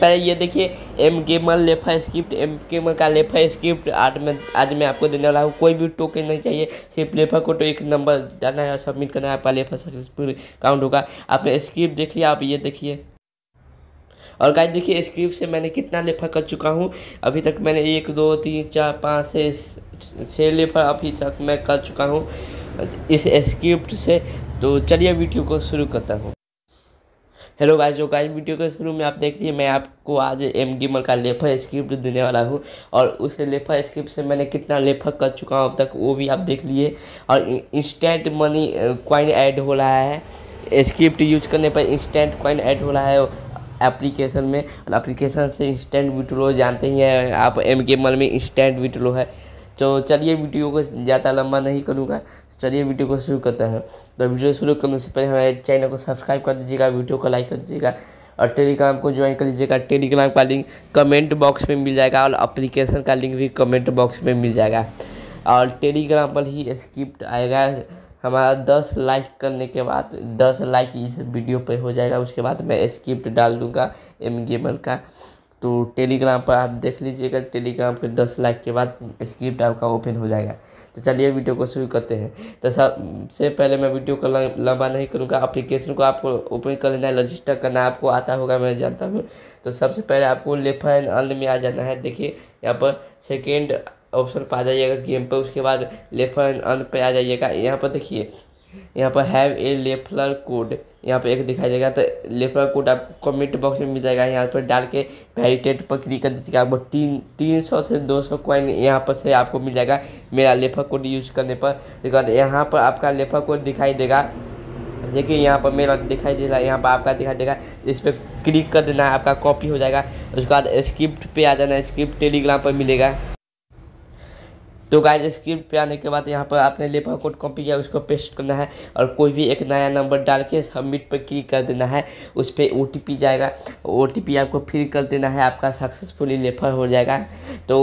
पहले ये देखिए एम गेमर लेफा स्क्रिप्ट एम गेमर का लेफा स्क्रिप्ट आज मैं आज मैं आपको देने वाला हूँ कोई भी टोकन नहीं चाहिए सिर्फ लेफा को तो एक नंबर जाना है सबमिट करना है आपका लेफा सक्सेसफुल काउंट होगा आपने स्क्रिप्ट देख लिया आप ये देखिए और गाइस देखिए स्क्रिप्ट से मैंने कितना लेफा कर चुका हूँ अभी तक मैंने एक दो तीन चार पाँच से छः लेफा अभी तक मैं कर चुका हूँ इस स्क्रिप्ट से तो चलिए वीडियो को शुरू करता हूँ हेलो गाइस जो गाइस वीडियो के शुरू में आप देख लीजिए मैं आपको आज एम गीमर का लेफर स्क्रिप्ट देने वाला हूँ और उस लेफर स्क्रिप्ट से मैंने कितना लेफर कर चुका हूँ अब तक वो भी आप देख लीजिए और इंस्टेंट मनी क्वाइन ऐड हो रहा है स्क्रिप्ट यूज करने पर इंस्टेंट क्वाइन ऐड हो रहा है एप्लीकेशन में और एप्लीकेशन से इंस्टेंट विड्रो जानते ही हैं आप एम गीमर में इंस्टेंट विड्रो है तो चलिए वीडियो को ज़्यादा लंबा नहीं करूँगा चलिए वीडियो को शुरू करते हैं तो वीडियो शुरू करने से पहले हमारे चैनल को सब्सक्राइब कर दीजिएगा वीडियो को लाइक कर दीजिएगा और टेलीग्राम को ज्वाइन कर लीजिएगा टेलीग्राम का लिंक कमेंट बॉक्स में मिल जाएगा और अप्लीकेशन का लिंक भी कमेंट बॉक्स में मिल जाएगा और टेलीग्राम पर ही स्क्रिप्ट आएगा हमारा दस लाइक करने के बाद दस लाइक इस वीडियो पर हो जाएगा उसके बाद मैं स्क्रिप्ट डाल दूँगा एम गेमर का तो टेलीग्राम पर आप देख लीजिएगा टेलीग्राम पर दस लाख के बाद स्क्रिप्ट आपका ओपन हो जाएगा तो चलिए वीडियो को शुरू करते हैं तो सबसे पहले मैं वीडियो को लंबा नहीं करूँगा अप्लीकेशन को आपको ओपन कर लेना है रजिस्टर करना आपको आता होगा मैं जानता हूँ तो सबसे पहले आपको लेफ्ट एंड अंड में आ जाना है देखिए यहाँ पर सेकेंड ऑप्शन पर आ जाइएगा गेम पर उसके बाद लेफ्ट एंड अंड पर आ जाइएगा यहाँ पर देखिए यहाँ पर हैव ए लेफलर कोड यहाँ पर एक दिखाई देगा तो लेफलर कोड आपको कमेंट बॉक्स में मिल जाएगा यहाँ पर डाल के वेरीटेड पर क्लिक कर दीजिएगा आपको तीन तीन सौ से दो सौ क्वाइन यहाँ पर से आपको मिल जाएगा मेरा लेफर कोड यूज़ करने पर बाद यहाँ पर आपका लेफर कोड दिखाई देगा देखिए यहाँ पर मेरा दिखाई दे रहा है यहाँ पर आपका दिखाई देगा इस पर क्लिक कर देना है आपका कॉपी हो जाएगा उसके बाद स्क्रिप्ट पे आ जाना है स्क्रिप्ट टेलीग्राम पर मिलेगा तो गाइज स्क्रिप्ट पे आने के बाद यहाँ पर आपने लेबर कोड कॉपी किया उसको पेस्ट करना है और कोई भी एक नया नंबर डाल के सबमिट पर क्लिक कर देना है उस पर ओ जाएगा ओ आपको फिर कर देना है आपका सक्सेसफुली लेफर हो जाएगा तो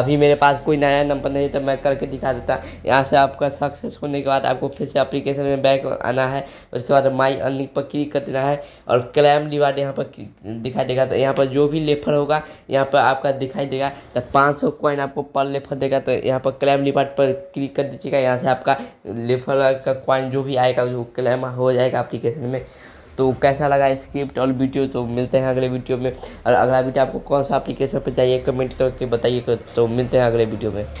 अभी मेरे पास कोई नया नंबर नहीं तो मैं करके दिखा देता यहाँ से आपका सक्सेस होने के बाद आपको फिर से अप्लीकेशन में बैक आना है उसके बाद माई अर्निंग पर क्लिक कर देना है और क्लैम रिवार्ड यहाँ पर दिखाई देगा तो यहाँ पर जो भी लेफर होगा यहाँ पर आपका दिखाई देगा तो पाँच सौ कॉइन आपको पर लेफर देगा तो यहाँ पर पर क्लेम लिपाट पर क्लिक कर दीजिएगा यहाँ से आपका लेफर का क्वाइन जो भी आएगा वो क्लेम हो जाएगा अप्लीकेशन में तो कैसा लगा स्क्रिप्ट और वीडियो तो मिलते हैं अगले वीडियो में और अगला वीडियो आपको कौन सा अप्लीकेशन पर चाहिए कमेंट करके बताइए तो मिलते हैं अगले वीडियो में